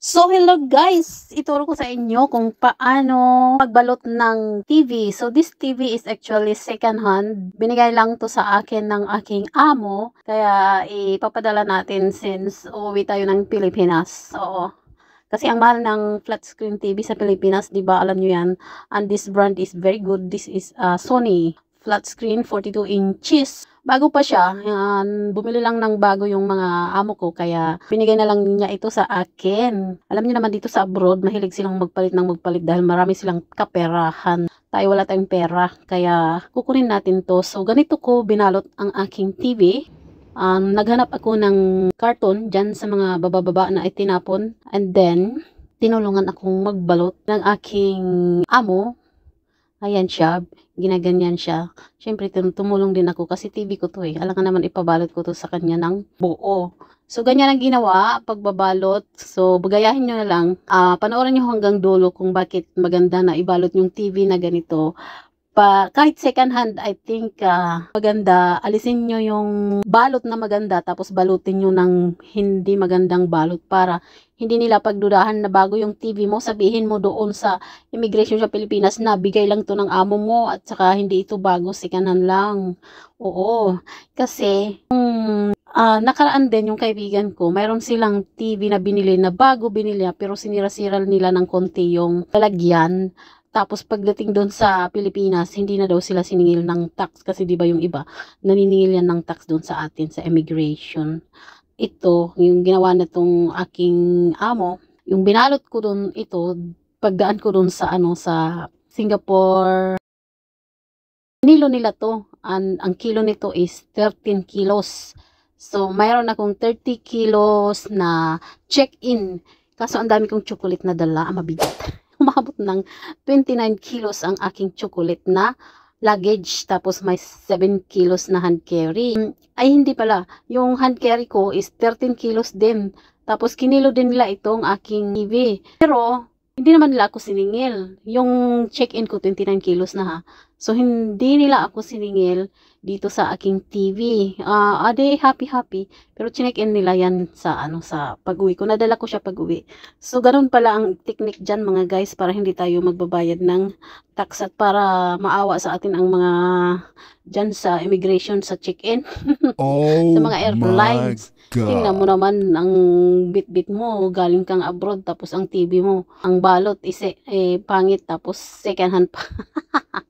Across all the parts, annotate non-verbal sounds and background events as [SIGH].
So hello guys, ituro ko sa inyo kung paano magbalot ng TV. So this TV is actually second hand. Binigay lang to sa akin ng aking amo. Kaya ipapadala natin since uwi tayo ng Pilipinas. Oo. Kasi ang mahal ng flat screen TV sa Pilipinas, 'di ba? Alam niyo 'yan. And this brand is very good. This is uh, Sony flat screen 42 inches bago pa siya, yan, um, bumili lang ng bago yung mga amo ko kaya pinigay na lang niya ito sa akin. Alam niyo naman dito sa abroad, mahilig silang magpalit ng magpalit dahil marami silang kaperahan. Tayo wala tayong pera kaya kukunin natin to. So ganito ko binalot ang aking TV. Um, naghanap ako ng carton dyan sa mga bababa na itinapon and then tinulungan akong magbalot ng aking amo Ayan siya, ginaganyan siya. Siyempre, tumulong din ako kasi TV ko to eh. Alam ka naman, ipabalot ko to sa kanya ng buo. So, ganyan ang ginawa, pagbabalot. So, bagayahin nyo na lang. Uh, panoorin nyo hanggang dulo kung bakit maganda na ibalot yung TV na ganito pa kahit second hand I think uh, maganda alisin nyo yung balot na maganda tapos balutin nyo ng hindi magandang balot para hindi nila pagdudahan na bago yung TV mo sabihin mo doon sa immigration sa Pilipinas na bigay lang to ng amo mo at saka hindi ito bago second hand lang oo kasi um, uh, nakaraan din yung kaibigan ko mayroon silang TV na binili na bago binili pero sinira-sira nila ng konti yung lalagyan tapos pagdating doon sa Pilipinas, hindi na daw sila siningil ng tax kasi 'di ba yung iba naniningil yan ng tax doon sa atin sa immigration. Ito, yung ginawa natong aking amo, yung binalot ko doon ito, pagdaan ko doon sa ano sa Singapore. Nilo nila to. An ang kilo nito is 13 kilos. So, mayroon akong 30 kilos na check-in. Kaso ang dami kong chocolate na dala, mabigat umabot ng 29 kilos ang aking chocolate na luggage tapos may 7 kilos na hand carry. Ay hindi pala, yung hand carry ko is 13 kilos din. Tapos kinilo din nila itong aking TV. Pero hindi naman nila ako siningil. Yung check-in ko 29 kilos na ha. So, hindi nila ako siningil dito sa aking TV. Uh, ah, ade, ah, happy-happy. Pero chinek-in nila yan sa, ano, sa pag-uwi ko. Nadala ko siya pag-uwi. So, ganun pala ang technique dyan mga guys para hindi tayo magbabayad ng tax at para maawa sa atin ang mga dyan sa immigration, sa check-in. [LAUGHS] oh sa mga airlines. Tingnan mo naman ang bit-bit mo. Galing kang abroad tapos ang TV mo. Ang balot, is, eh, pangit tapos second hand pa. [LAUGHS]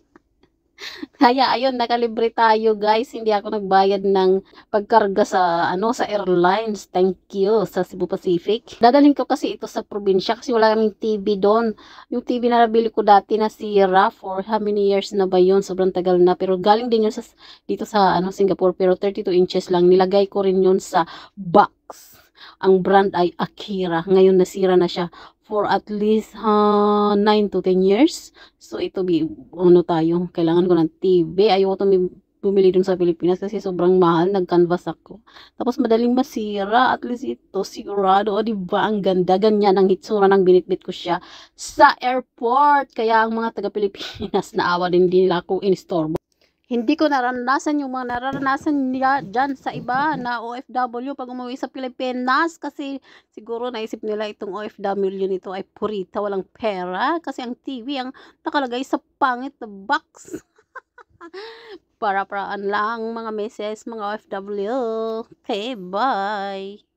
Kaya ayun, nakalibre tayo guys. Hindi ako nagbayad ng pagkarga sa ano sa airlines. Thank you sa Cebu Pacific. Dadalhin ko kasi ito sa probinsya kasi wala kaming TV doon. Yung TV na nabili ko dati na sira for how many years na ba yun? Sobrang tagal na. Pero galing din yun sa, dito sa ano Singapore pero 32 inches lang. Nilagay ko rin yun sa box. Ang brand ay Akira. Ngayon nasira na siya for at least uh, ah, 9 to 10 years. So ito bi ano tayo, kailangan ko ng TV. Ayoko tumi bumili dun sa Pilipinas kasi sobrang mahal, nag-canvas ako. Tapos madaling masira, at least ito, sigurado, di ba ang ganda, ganyan ang hitsura ng binitbit ko siya sa airport. Kaya ang mga taga-Pilipinas, [LAUGHS] naawa din nila ako in-store. Hindi ko naranasan yung mga naranasan nila dyan sa iba na OFW pag umuwi sa Pilipinas kasi siguro naisip nila itong OFW nito ay purita, walang pera kasi ang TV ang nakalagay sa pangit na box. [LAUGHS] Para-paraan lang mga meses, mga OFW. Okay, bye!